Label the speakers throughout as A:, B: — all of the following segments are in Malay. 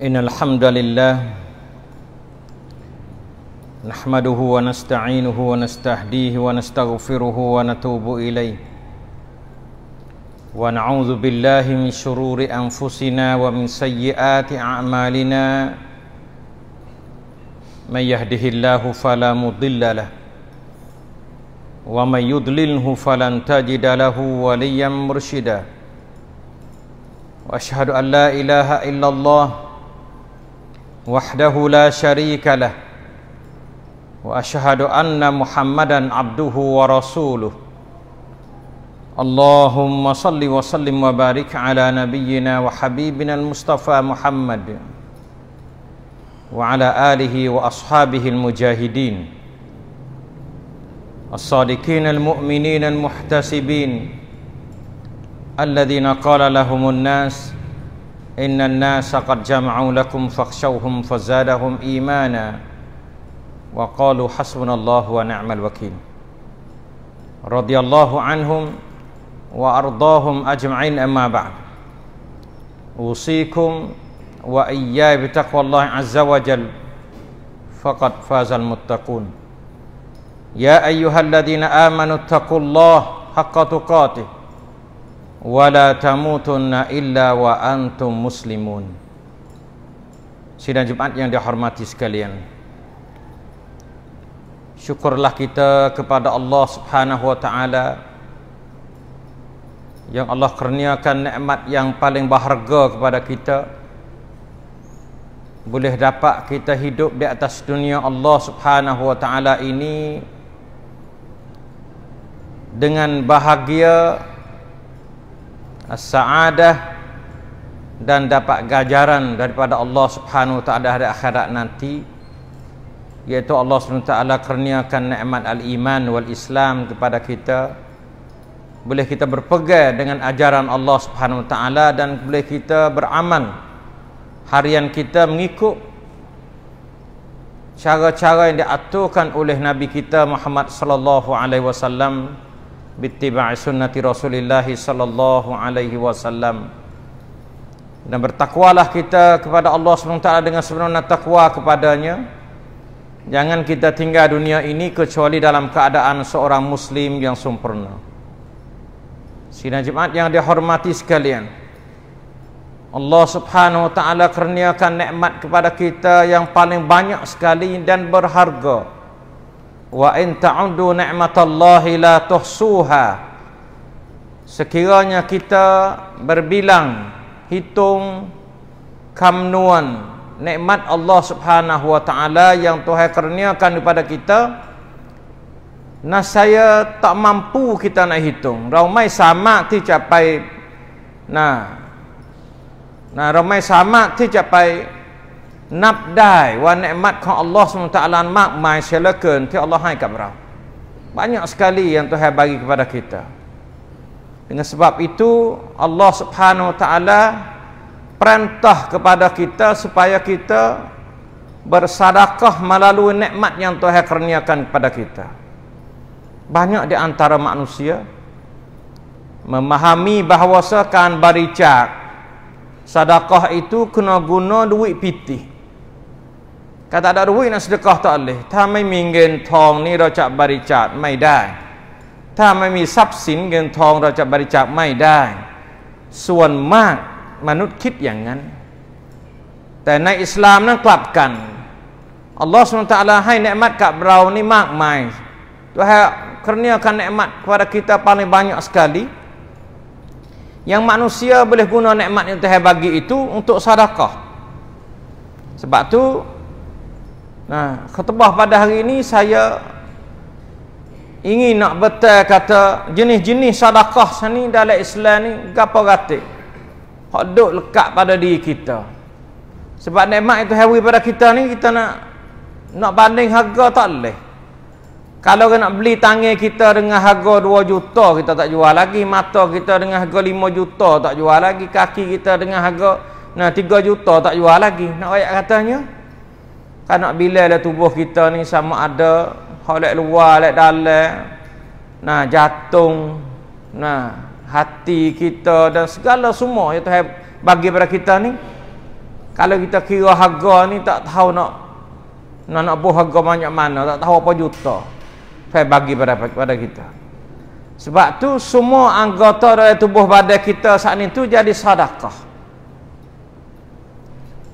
A: إن الحمد لله نحمده ونستعينه ونستهديه ونستغفره ونتوب إليه ونعوذ بالله من شرور أنفسنا ومن سيئات أعمالنا من يهده الله فلا مضل له ومن يضلله فلن تجد له وليا مرشدا وأشهد أن لا إله إلا الله وأشهد أن لا إله إلا الله وحده لا شريك له واشهد ان محمدا عبده ورسوله اللهم صل وسلم وبارك على نبينا وحبيبنا المصطفى محمد وعلى اله واصحابه المجاهدين الصادقين المؤمنين المحتسبين الذين قال لهم الناس إن الناس قد جمعوا لكم فاخشوهم فزادهم إيمانا وقالوا حسبنا الله ونعم الوكيل رضي الله عنهم وأرضاهم أجمعين أما بعد أوصيكم وإياي بتقوى الله عز وجل فقد فاز المتقون يا أيها الذين آمنوا اتقوا الله حق تقاته wala tamutunna illa wa antum muslimun Sidang Jumaat yang dihormati sekalian Syukurlah kita kepada Allah Subhanahu wa taala yang Allah kurniakan nikmat yang paling berharga kepada kita boleh dapat kita hidup di atas dunia Allah Subhanahu wa taala ini dengan bahagia as-sa'adah dan dapat gajaran daripada Allah Subhanahu wa taala di akhirat nanti iaitu Allah Subhanahu wa taala kurniakan nikmat al-iman wal Islam kepada kita boleh kita berpegang dengan ajaran Allah Subhanahu wa taala dan boleh kita beraman harian kita mengikut cara-cara yang diaturkan oleh nabi kita Muhammad sallallahu alaihi wasallam bittiba'i sunnati Rasulullah sallallahu alaihi wasallam. Dan bertakwalah kita kepada Allah SWT dengan sebenarnya takwa kepadanya. Jangan kita tinggal dunia ini kecuali dalam keadaan seorang Muslim yang sempurna. Sina jemaat yang dihormati sekalian. Allah Subhanahu Taala kurniakan nikmat kepada kita yang paling banyak sekali dan berharga wa in ta'uddu ni'matallahi la tuhsuha sekiranya kita berbilang hitung kamnuan nikmat Allah Subhanahu wa taala yang Tuhan kurniakan kepada kita nah saya tak mampu kita nak hitung ramai sama ti capai nah nah ramai sama ti capai นับได้ว่าเนมัดของอัลลอฮ์สุลตาลานมากมายเชลเกินที่อัลลอฮ์ให้กับเรา banyak sekali yang Tuhan bagi kepada kita dengan sebab itu Allah subhanahu ta'ala perintah kepada kita supaya kita bersadakah melalui nikmat yang Tuhan kerniakan kepada kita banyak di manusia memahami bahawa sekan baricak sadakah itu kena guna duit กาตาดารุยนะสดก็ต่อเลยถ้าไม่มีเงินทองนี่เราจะบริจาคไม่ได้ ถ้าไม่มีทรัพย์สินเงินทองเราจะบริจาคไม่ได้ ส่วนมากมนุษย์คิดอย่างนั้น แต่ในอิสลามนั้นกลับกัน อัลลอฮฺสุลตาลาให้เนืมัดกับเรานี่มากมาย Tuhan kurniakan nikmat kepada kita paling b a n y า k sekali. Yang manusia boleh guna nikmat yang Tuhan bagi itu untuk sedekah. s e b a Nah, ha, khutbah pada hari ini saya ingin nak betul kata jenis-jenis sedekah sini dalam Islam ni gapo rate. Hak duk lekat pada diri kita. Sebab nikmat itu hewi pada kita ni kita nak nak banding harga tak leh. Kalau kita nak beli tangan kita dengan harga 2 juta kita tak jual lagi, mata kita dengan harga 5 juta tak jual lagi, kaki kita dengan harga nah 3 juta tak jual lagi. Nak ayat katanya? Tak kan nak bila lah tubuh kita ni sama ada Halak luar, halak dalam Nah, jatung Nah, hati kita dan segala semua yang Tuhan bagi pada kita ni Kalau kita kira harga ni tak tahu nak Nak, nak buah harga banyak mana, tak tahu apa juta Tuhan bagi pada, pada kita Sebab tu semua anggota dari tubuh badan kita saat ni tu jadi sadakah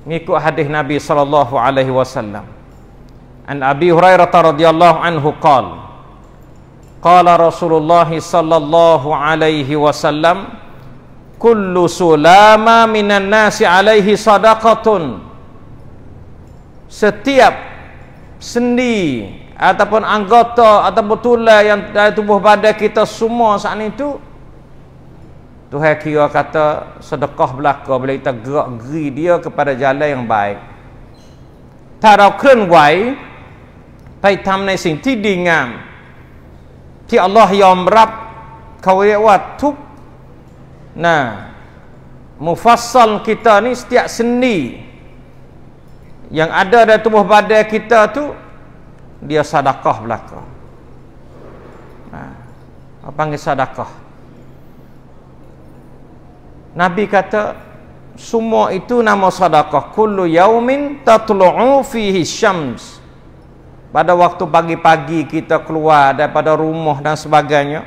A: mengikut hadis Nabi sallallahu alaihi wasallam An Abi Hurairah radhiyallahu anhu qala Qala Rasulullah sallallahu alaihi wasallam kullu sulama minan nasi alaihi sadaqatun Setiap sendi ataupun anggota ataupun tulang yang dari tubuh badan kita semua saat itu Tuhan kira kata sedekah belaka bila kita gerak geri dia kepada jalan yang baik. Tara kren wai pai tam nai sing ti di ngam. Ti Allah yom rap kau ye wa tuk. Nah. Mufassal kita ni setiap seni yang ada dalam tubuh badan kita tu dia sedekah belaka. Nah. Apa panggil sedekah? Nabi kata semua itu nama sedekah kullu yaumin tatlu'u fihi syams. Pada waktu pagi-pagi kita keluar daripada rumah dan sebagainya.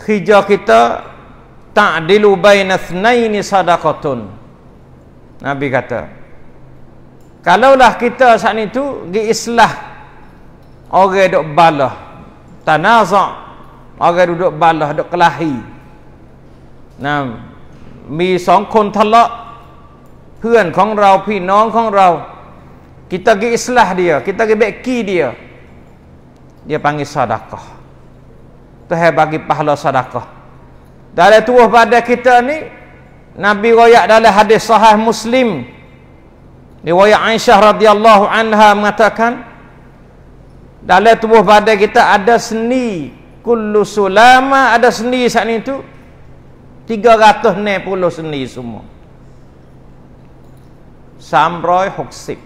A: Khija kita ta'dilu baina tsnaini sadaqatun. Nabi kata Kalaulah kita saat itu di islah orang duk balah tanaza orang duduk balah duk kelahi นะมีสองคนทะเลาะเพื่อนของเราพี่น้องของเราคิตากิอิสลาห์เดียคิตากิเบกีเดียดียังงี้สัดักก็ต้องให้บากิพะฮ์ลสัดักก็ดาเลตัวบาดะคิตานี่นบีวายะดาเลฮะดีษซะฮ์มุสลิมนี่วายะอันชะฮ์รดิยัลลอฮุอันฮะมัตะกันดาเลตัวบาดะคิตาอัดะสนีคุลุสุลามะอัดะสนีสันนี้ทู่ Tiga ratus puluh seni semua. 360.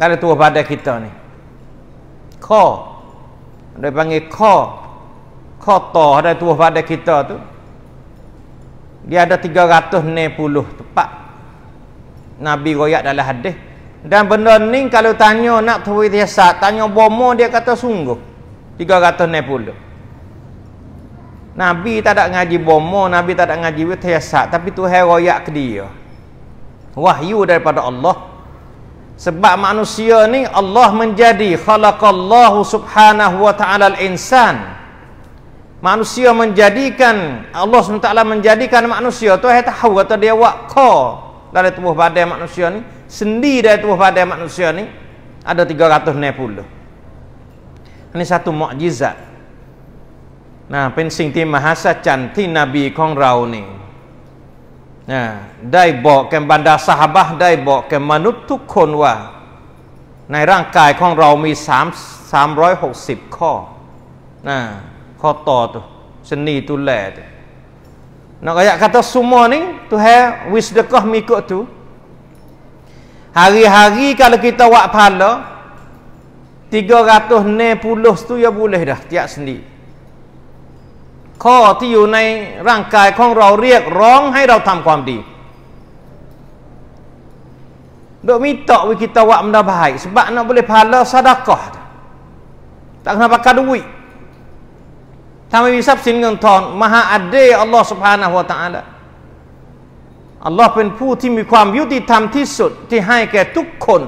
A: Ada tuah pada kita ni. Ko. Dia panggil ko. Ko to ada tuah pada kita tu. Dia ada tiga ratus 390 tepat. Nabi goyak dalam hadis. Dan benda ni kalau tanya nak tahu dia tanya bomo dia kata sungguh. tiga ratus puluh. Nabi tak ada ngaji bomo, Nabi tak ada ngaji tiasat, tapi tu heroyak dia. Wahyu daripada Allah. Sebab manusia ni Allah menjadi khalaqallahu subhanahu wa ta'ala al-insan. Manusia menjadikan Allah SWT menjadikan manusia tu hai tahu kata dia waqa dari tubuh badan manusia ni sendi dari tubuh badan manusia ni ada 390. Ini satu mukjizat. นะเป็นสิ่งที่มหัศจรรย์ที่นบีของเราเนี่ยนะได้บอกแก่บรรดาสหบะได้บอกแก่มนุษย์ทุกคนว่าในร่างกายของเรามีสา3ส6 0ข้อนะข้อต่อตัวสนีตุแลดนักอยากคตสุมอนิตวเฮวิสเดกอมิกตุฮารีฮารีกาลกิตาวะพันลอ360ตุยาบุเลดะที่ยสนีข้อที่อยู่ในร่างกายของเราเรียกร้องให้เราทำความดีโดยมีตอวิกิตวะมดาบายสบะนบุเลพานลสะดักกอดตักนับกัดวิถ้าไม่มีทรัพย์สินเงินทองมหาอัดเดอัลลอฮฺสุภาณะัวตาละอัลลอฮฺเป็นผู้ที่มีความยุติธรรมที่สุดที่ให้แก่ทุกคน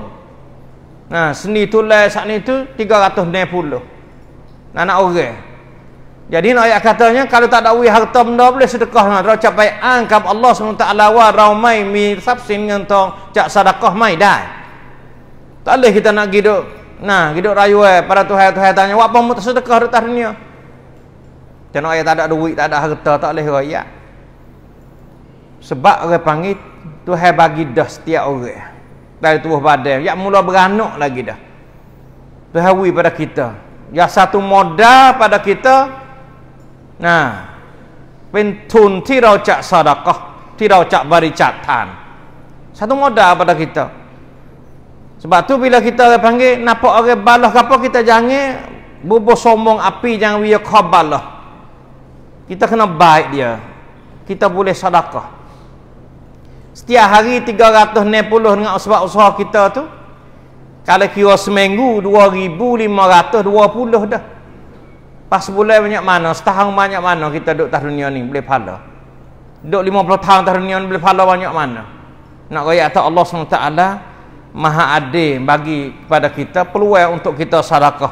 A: นะสนีทุลแลสนีทุที่กระตุเนปุลโลนั่นเอาเก Jadi ayat katanya kalau tak ada uang harta benda boleh sedekah nak terus capai angkap Allah SWT wa raumai mi sabsin ngentong cak sedekah mai dai. Tak boleh kita nak gitu. Nah, gitu rayu eh pada Tuhan Tuhan tanya apa mu sedekah di dunia. Dan ayat tak ada duit, tak ada harta, tak boleh raya. Sebab orang panggil Tuhan bagi dah setiap orang. Dari tubuh badan. Ya mula beranak lagi dah. Tuhan pada kita. Yang satu modal pada kita modal pada kita. sebab tu bila kita ada panggil napa orang balah apa kita jangan bubuh sombong api yang wia khabar lah kita kena baik dia kita boleh sadakah setiap hari 360 dengan sebab usaha kita tu kalau kira seminggu 2520 dah Pas bulan banyak mana, setahun banyak mana kita duduk tahun dunia ni boleh pahala. Duduk 50 tahun tahun dunia ni boleh pahala banyak mana. Nak kaya atas Allah SWT Maha adil bagi kepada kita peluai untuk kita sadaqah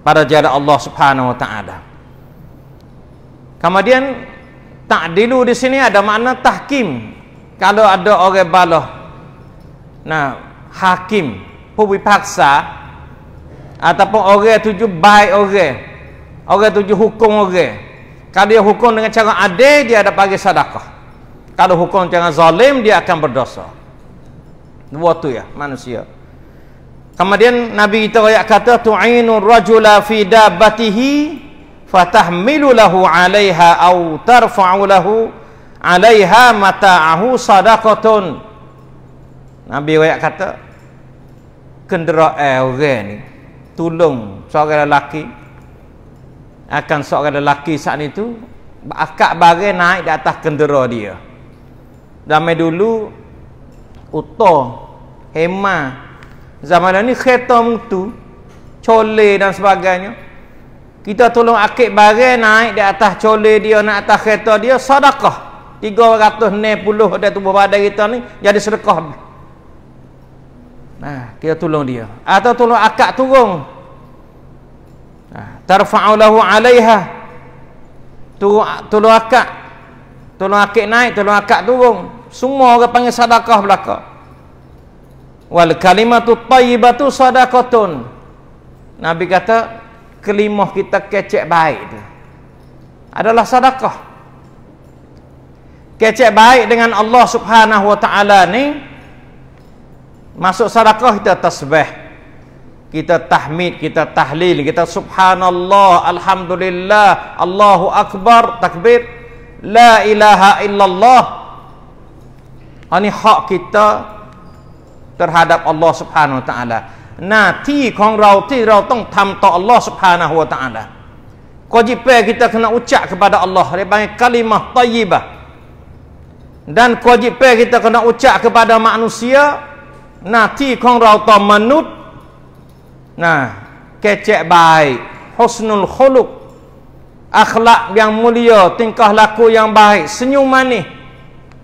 A: pada jalan Allah Subhanahu wa taala. Kemudian ta'dilu di sini ada makna tahkim. Kalau ada orang balah nah hakim, pembipaksa ataupun orang tujuh baik orang orang tuju hukum orang kalau dia hukum dengan cara adil dia ada panggil sedekah kalau hukum dengan zalim dia akan berdosa dua tu ya manusia kemudian nabi kita ayat kata tu'inur rajula fi dabbatihi fatahmilu lahu 'alaiha aw tarfa'u lahu 'alaiha mata'ahu sadaqatun nabi ayat kata kenderaan eh, orang ni tolong seorang lelaki akan seorang lelaki saat itu akak bare naik di atas kendera dia zaman dulu uto hema zaman ini kereta mutu chole dan sebagainya kita tolong akik bare naik di atas chole dia naik atas kereta dia sedekah 360 dan tubuh badan kita ni jadi sedekah nah kita tolong dia atau tolong akak turun Ah, tarfa'u lahu 'alaiha tolong akak tolong akak naik tolong akak turun semua orang panggil sedekah belaka wal kalimatu tayyibatu sadaqatun nabi kata kelimah kita kecek baik tu adalah sedekah kecek baik dengan Allah Subhanahu wa taala ni masuk sedekah kita tasbih kita tahmid, kita tahlil, kita subhanallah, alhamdulillah, Allahu akbar, takbir, la ilaha illallah. Ini ha, hak kita terhadap Allah Subhanahu wa taala. Nanti kong rau ti rau tong tam to Allah Subhanahu wa taala. Kewajipan kita kena ucap kepada Allah dia panggil kalimah tayyibah. Dan kewajipan kita kena ucap kepada manusia nanti kong rau to manut Nah, kecek baik, husnul khuluq, akhlak yang mulia, tingkah laku yang baik, senyum manis,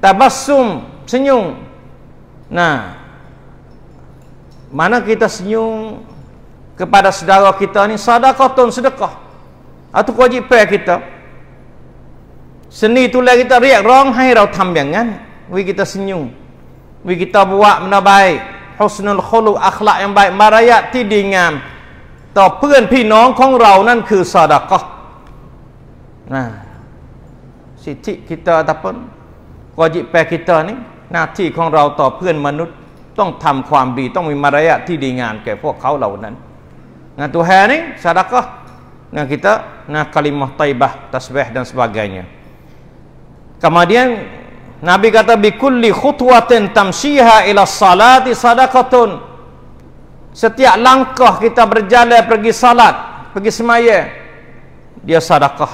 A: tabassum, senyum. Nah, mana kita senyum kepada saudara kita ni sedekah sedekah. Atau kaji kewajipan kita. Seni itulah kita riak rong hai rau tham yang tambangan. Wih kita senyum. Wih kita buat benda baik. ฮุสนุลโคลูอัคละอัมบายมารยาทที่ดีงามต่อเพื่อนพี่น้องของเรานั่นคือซาดะก็นะสิทธิกิตาตะปนกอจิแปกิตานี่หน้าที่ของเราต่อเพื่อนมนุษย์ต้องทำความดีต้องมีมารยาทที่ดีงามแก่พวกเขาเหล่านั้นนะตัวแฮนี้ซาดะก็นะกิต t a nah k ะ l i m a h t ั i b a h t a s b i dan sebagainya. Kemudian Nabi kata bi kulli khutwatin tamshiha ila salati sadaqatun. Setiap langkah kita berjalan pergi salat, pergi semaya dia sedekah.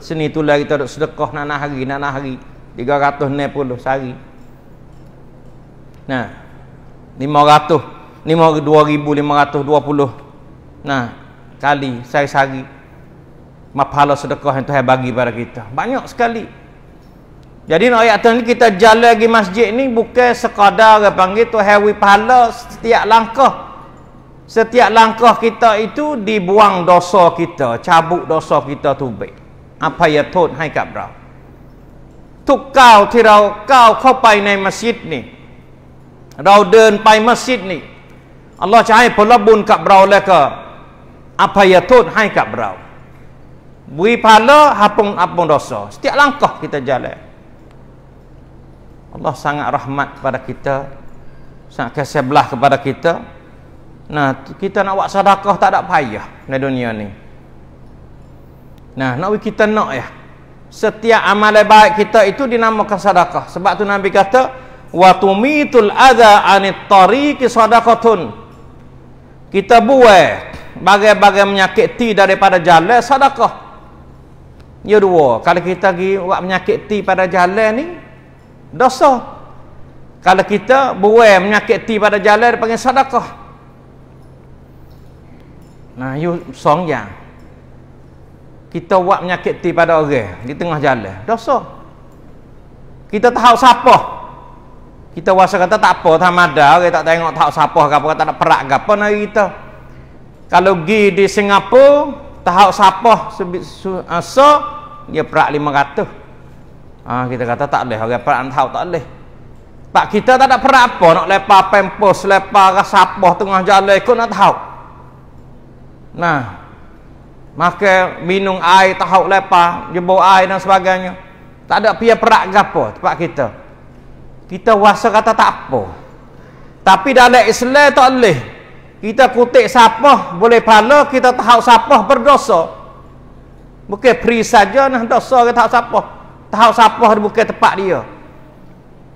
A: Sini itulah kita duk sedekah nanah hari, nanah hari. 360 sehari. Nah. 500 5 2520. Nah, kali sehari-hari. Mahala sedekah yang Tuhan bagi pada kita. Banyak sekali. Jadi nak ayat ni kita jalan lagi masjid ni bukan sekadar orang panggil tu hawi pahala setiap langkah. Setiap langkah kita itu dibuang dosa kita, cabut dosa kita tu baik. Apa ya tot hai kat bra. Tu kau ti rau kau kau pai nai masjid ni. Rau deun pai masjid ni. Allah cai pola bun kat bra la ka. Apa ya tot hai kat bra. Bui pahala hapung apung dosa setiap langkah kita jalan. Allah sangat rahmat kepada kita sangat kasih belah kepada kita nah kita nak buat sedekah tak ada payah di dunia ni nah nak kita nak ya setiap amal baik kita itu dinamakan sedekah sebab tu nabi kata wa tumitul adza anit tariqi sadaqatun kita buat bagai-bagai menyakit ti daripada jalan sedekah ya dua kalau kita pergi buat menyakit ti pada jalan ni dosa kalau kita buai menyakiti pada jalan dipanggil sedekah nah you song ya kita buat menyakiti pada orang di tengah jalan dosa kita tahu siapa kita wasa kata tak apa tak ada orang tak tengok tahu siapa ke apa tak perak apa nari kita kalau pergi di Singapura tahu siapa so, uh, so dia perak 500 Ha, kita kata tak boleh orang perak tahu tak boleh pak kita tak ada perak apa nak lepa pempos lepa rasapah tengah jalan ikut nak tahu nah maka minum air tahu lepa, jebo air dan sebagainya tak ada pihak perak ke apa tempat kita kita rasa kata tak apa tapi dalam Islam tak boleh kita kutik sapah boleh pala kita tahu sapah berdosa bukan free saja nah dosa kita tahu sapah tahu siapa di buka tepat dia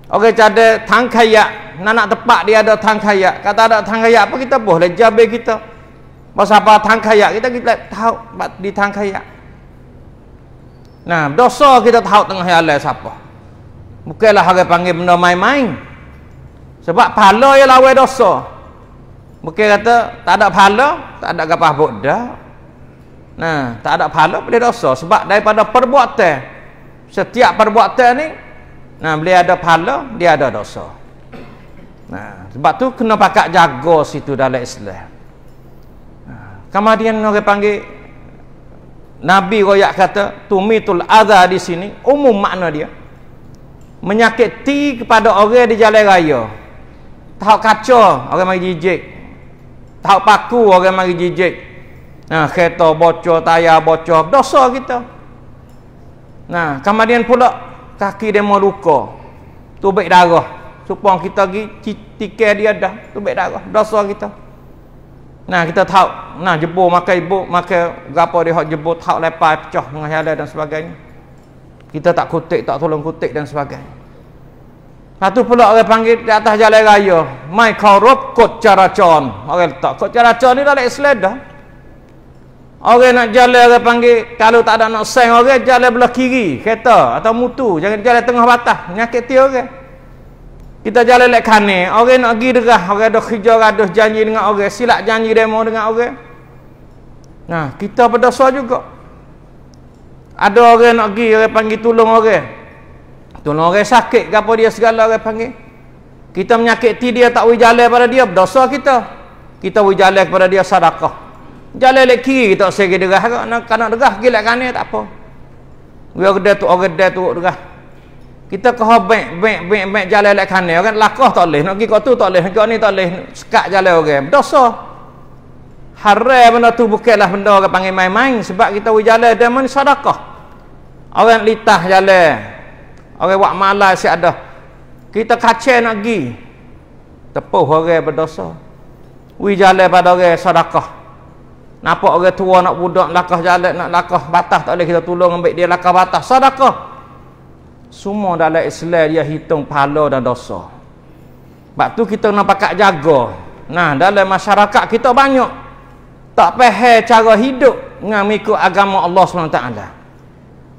A: orang okay, cada tang kayak nak nak tepat dia ada tang kayak kata ada tang kayak apa kita boleh jabe kita pas apa tang kayak kita kita tahu di tang kayak nah dosa kita tahu tengah Allah siapa bukanlah orang panggil benda main-main sebab pahala ya lawai dosa Mungkin kata tak ada pahala, tak ada gapah bodoh. Nah, tak ada pahala boleh dosa sebab daripada perbuatan setiap perbuatan ni nah beliau ada pahala dia ada dosa nah sebab tu kena pakak jaga situ dalam Islam kemudian orang panggil Nabi royak kata tumitul adza di sini umum makna dia menyakiti kepada orang di jalan raya tahu kaca orang mari jijik tahu paku orang mari jijik nah kereta bocor tayar bocor dosa kita Nah, kemudian pula kaki dia mau luka. Tu baik darah. Supong kita pergi titikai dia dah. Tu baik darah. Dosa kita. Nah, kita tahu. Nah, jebur makan ibu, makan berapa dia hak jebur, tahu lepas pecah dengan hala dan sebagainya. Kita tak kutik, tak tolong kutik dan sebagainya. Satu pula orang panggil di atas jalan raya. Mai korup kot caracon. Orang tak kot caracon ni dah lek like dah. Orang nak jalan orang panggil kalau tak ada nak sign orang jalan belah kiri kereta atau mutu jangan jalan tengah batas menyakit ti orang. Kita jalan lek kane orang nak pergi derah orang dah kerja gaduh janji dengan orang silap janji demo dengan orang. Nah, kita berdosa juga. Ada orang nak pergi orang panggil tolong orang. Tolong orang sakit gapo dia segala orang panggil. Kita menyakiti dia tak boleh jalan pada dia berdosa kita. Kita boleh jalan kepada dia sadakah. Jalan lek kiri kita segi derah ke, nak kanak derah gilak kanan tak apa. Gua gede tu, orang gede tu derah. Kita ke hobek, bek bek bek jalan lek kanan kan lakah tak leh, nak gi kat tu tak leh, kat ni tak leh, sekat jalan orang. Dosa. Haram benda tu bukannya benda orang panggil main-main sebab kita we jalan dia mun sedekah. Orang litah jalan. Orang buat malas si ada. Kita kacau nak gi. Tepuh orang berdosa. We jalan pada orang sedekah. Nampak orang tua nak budak lakah jalan nak lakah batas tak boleh kita tolong ambil dia lakah batas. Sedekah. Semua dalam Islam dia hitung pahala dan dosa. Sebab tu kita nak pakat jaga. Nah, dalam masyarakat kita banyak tak faham cara hidup dengan mengikut agama Allah SWT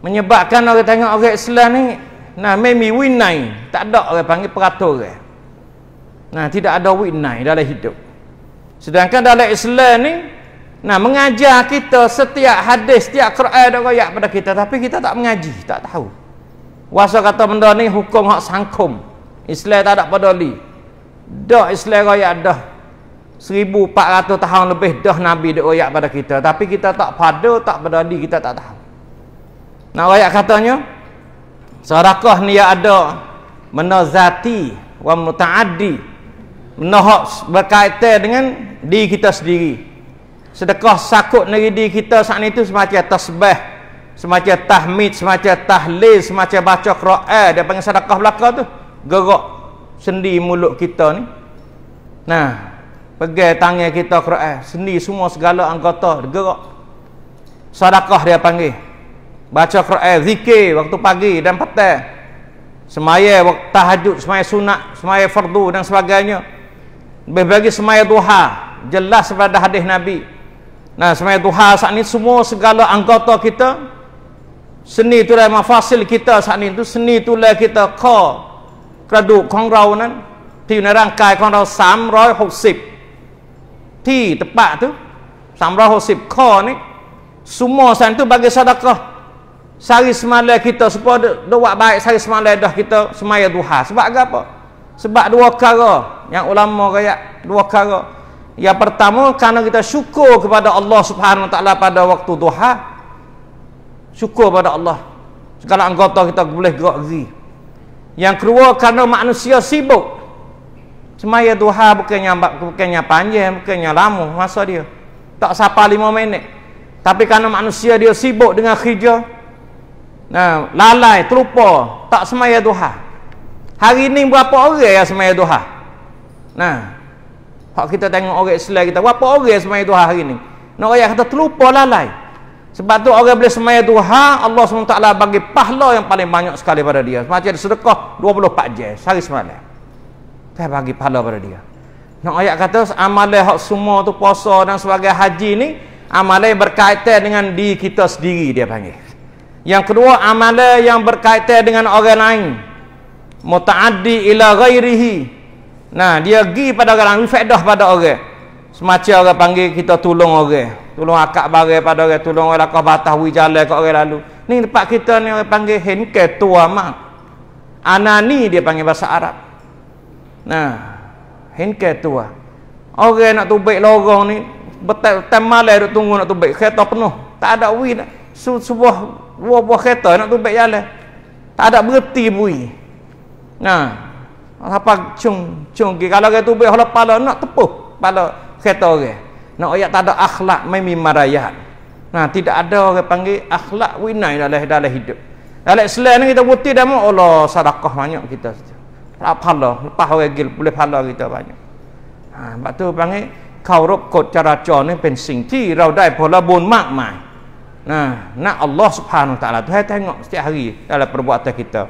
A: menyebabkan orang tengok orang Islam ni nah memi winai tak ada orang panggil peraturan nah tidak ada winai dalam hidup sedangkan dalam Islam ni Nah, mengajar kita setiap hadis, setiap Quran dan ayat pada kita tapi kita tak mengaji, tak tahu. Wasa kata benda ni hukum hak sangkum. Islam tak ada peduli. Dah Islam royak dah 1400 tahun lebih dah Nabi dak royak pada kita tapi kita tak pada, tak peduli, kita tak tahu. Nah, royak katanya Sedekah ni ada benda zati wa mutaaddi. Menohok berkaitan dengan diri kita sendiri sedekah sakut negeri kita saat itu semacam tasbih semacam tahmid semacam tahlil semacam baca Quran dia panggil sedekah belaka tu gerak sendi mulut kita ni nah pegang tangan kita Quran sendi semua segala anggota gerak sedekah dia panggil baca Quran zikir waktu pagi dan petang semaya waktu tahajud semaya sunat semaya fardu dan sebagainya lebih bagi semayah duha jelas pada hadis Nabi Nah, semai Tuhan saat ini semua segala anggota kita seni tulai mafasil kita saat ini tu seni tulai kita ko keraduk kong rau nan di dalam rangkai kong rau 360 di tepat tu 360 ko ni semua saat itu bagi sadakah sehari semalai kita supaya doa baik sehari semalai dah kita semaya Tuhan sebab apa? sebab dua kara yang ulama kaya dua kara yang pertama kerana kita syukur kepada Allah Subhanahu taala pada waktu duha. Syukur kepada Allah. Segala anggota kita boleh gerak pergi. Yang kedua kerana manusia sibuk. Semaya duha bukannya bukannya panjang, bukannya lama masa dia. Tak sampai lima minit. Tapi kerana manusia dia sibuk dengan kerja. Nah, lalai, terlupa, tak semaya duha. Hari ini berapa orang yang semaya duha? Nah, Hak kita tengok orang Islam kita, berapa orang semaya Tuhan hari ni? Nak rakyat kata terlupa lalai. Sebab tu orang boleh semaya Tuhan, Allah SWT bagi pahala yang paling banyak sekali pada dia. Macam sedekah 24 jam sehari semalam. Saya bagi pahala pada dia. Nak rakyat kata amalan hak semua tu puasa dan sebagai haji ni amalan berkaitan dengan di kita sendiri dia panggil. Yang kedua amalan yang berkaitan dengan orang lain. Muta'addi ila ghairihi. Nah, dia pergi pada orang, ni faedah pada orang. Semacam orang panggil kita tolong orang. Tolong akak barang pada orang, tolong orang lakuk batas hui jalan ke orang lalu. Ni tempat kita ni orang panggil henke tua mak. Anani dia panggil bahasa Arab. Nah, henke tua. Orang nak tubik lorong ni, betul-betul malai tunggu nak tubik. Kereta penuh. Tak ada hui nak. Se sebuah buah-buah kereta nak tubik jalan. Tak ada berhenti hui. Nah, apa cung cung ki kalau ke tubuh hola pala nak tepuh pala kereta orang nak ayat tak ada akhlak mai marayat nah tidak ada orang panggil akhlak winai dalam dalam hidup dalam selain kita buti dah mau Allah sedekah banyak kita tak pala lepas orang gil boleh pala kita banyak ha nah, tu panggil kau rob kod caracor ni pen sing ti rau dai pola bon mak mai nah nak Allah subhanahu taala tu hai tengok setiap hari dalam perbuatan kita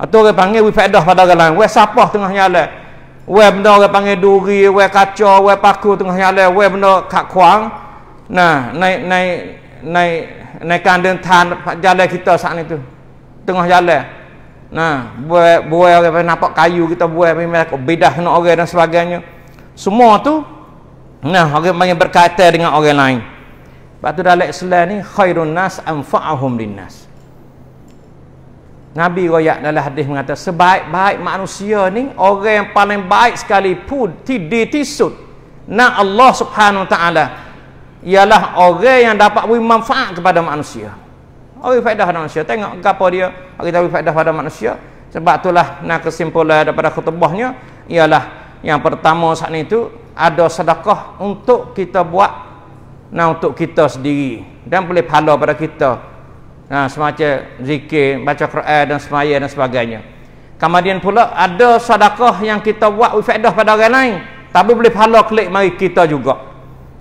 A: atau orang panggil dah pada orang lain. Wai sapah tengah nyalak. Wai benda orang panggil duri, wai kaca, wai paku tengah nyalak. Wai benda kat kuang. Nah, naik, naik, naik, naik kandung tan jalan kita saat itu. Tengah jalan. Nah, buat buat orang panggil nampak kayu kita buat. Memang bedah nak orang dan sebagainya. Semua tu, nah, orang panggil berkaitan dengan orang lain. Batu dalam Islam ni, khairun nas anfa'ahum linnas. Nabi royak dalam hadis mengatakan sebaik-baik manusia ni orang yang paling baik sekali pun tidak tisut nak Allah Subhanahu taala ialah orang yang dapat beri manfaat kepada manusia. Oh, faedah pada manusia. Tengok gapo dia. Hari tadi faedah pada manusia. Sebab itulah nak kesimpulan daripada khutbahnya ialah yang pertama saat itu ada sedekah untuk kita buat nah untuk kita sendiri dan boleh pahala pada kita ha, Semacam zikir, baca Quran dan semaya dan sebagainya Kemudian pula ada sadakah yang kita buat Ufaedah pada orang lain Tapi boleh pahala klik mari kita juga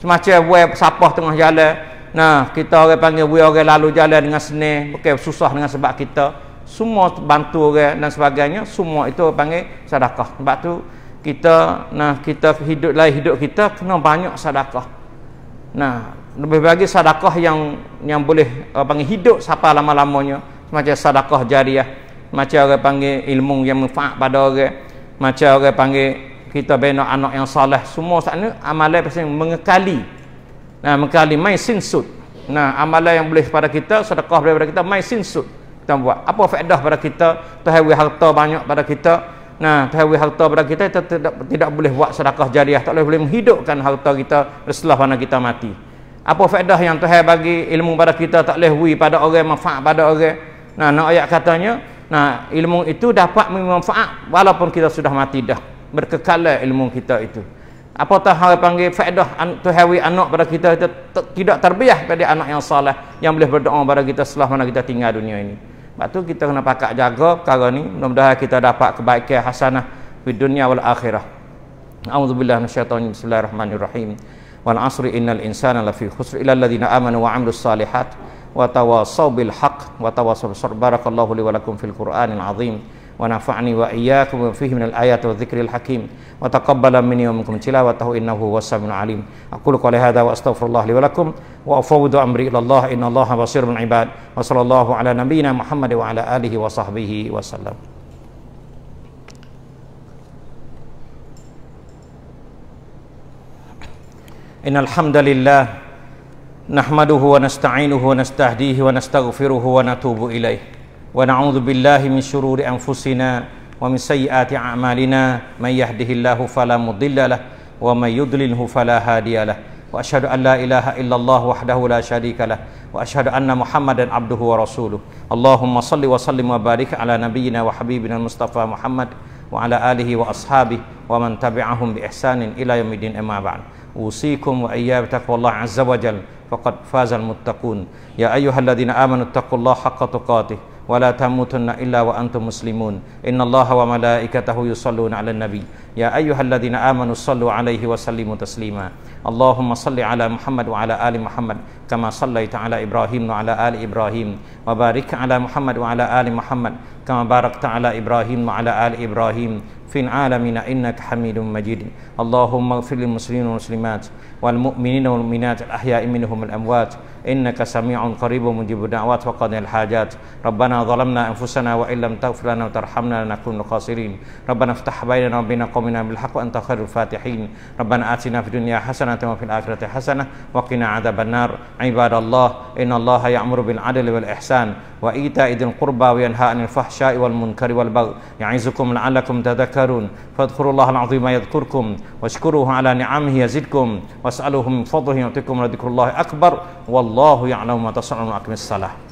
A: Semacam web sapah tengah jalan Nah kita orang panggil we orang lalu jalan dengan seni Bukan okay, susah dengan sebab kita Semua bantu orang dan sebagainya Semua itu panggil sadakah Sebab tu kita nah kita hidup lain hidup kita kena banyak sadakah. Nah, lebih bagi sedekah yang yang boleh uh, panggil hidup siapa lama-lamanya macam sedekah jariah macam orang panggil ilmu yang manfaat pada orang macam orang panggil kita bina anak yang salah semua saat ini amalan pasti mengekali nah mengekali mai sinsut nah amalan yang boleh pada kita sedekah boleh pada kita mai sinsut kita buat apa faedah pada kita tuhan harta banyak pada kita nah tuhan harta pada kita kita tidak, tidak boleh buat sedekah jariah tak boleh boleh menghidupkan harta kita setelah mana kita mati apa faedah yang Tuhan bagi ilmu pada kita tak boleh hui pada orang manfaat pada orang nah nak ayat katanya nah ilmu itu dapat memanfaat walaupun kita sudah mati dah berkekalan ilmu kita itu apatah hal panggil faedah Tuhan hui anak pada kita itu tidak terbiah pada anak yang salah yang boleh berdoa pada kita setelah mana kita tinggal dunia ini sebab tu kita kena pakak jaga perkara ni mudah-mudahan kita dapat kebaikan hasanah di dunia wal akhirah A'udzubillah minasyaitonir rajim. Bismillahirrahmanirrahim wal asri innal insana lafi khusr ila alladhina amanu wa amilus salihat wa tawassaw bil haqq wa tawassaw bis sabr barakallahu li wa lakum fil qur'anil azim wa nafa'ni wa iyyakum fihi minal ayati wa dhikril hakim wa taqabbala minni wa minkum tilawatahu innahu huwas samiul alim aqulu qali hadha wa astaghfirullah li wa lakum wa afawidu amri ila allah innallaha basirul ibad wa sallallahu ala nabiyyina muhammad wa ala alihi wa sahbihi wa sallam إن الحمد لله نحمده ونستعينه ونستهديه ونستغفره ونتوب إليه ونعوذ بالله من شرور أنفسنا ومن سيئات أعمالنا من يهده الله فلا مضل له ومن يضلله فلا هادي له وأشهد أن لا إله إلا الله وحده لا شريك له وأشهد أن محمدا عبده ورسوله اللهم صل وسلم وبارك على نبينا وحبيبنا المصطفى محمد وعلى آله وأصحابه ومن تبعهم بإحسان إلى يوم الدين أما بعد أوصيكم وإياه بتقوى الله عز وجل فقد فاز المتقون يا أيها الذين آمنوا اتقوا الله حق تقاته ولا تموتن إلا وأنتم مسلمون إن الله وملائكته يصلون على النبي يا أيها الذين آمنوا صلوا عليه وسلموا تسليما اللهم صل على محمد وعلى آل محمد كما صليت على إبراهيم وعلى آل إبراهيم وبارك على محمد وعلى آل محمد كما باركت على إبراهيم وعلى آل إبراهيم في العالمين إنك حميد مجيد اللهم اغفر للمسلمين والمسلمات والمؤمنين والمؤمنات الأحياء منهم الأموات إنك سميع قريب مجيب الدعوات وقضي الحاجات ربنا ظلمنا أنفسنا وإن لم تغفر لنا وترحمنا لنكون خاسرين ربنا افتح بيننا وبين قومنا بالحق وأنت خير الفاتحين ربنا آتنا في الدنيا حسنة وفي الآخرة حسنة وقنا عذاب النار عباد الله إن الله يأمر بالعدل والإحسان وإيتاء ذي القربى وينهى عن الفحشاء والمنكر والبغي يعظكم لعلكم تذكرون فاذكروا الله العظيم يذكركم واشكروه على نعمه يزدكم واسألوه من فضله يعطيكم ولذكر الله أكبر والله يعلم ما تصنعون وأقم الصلاة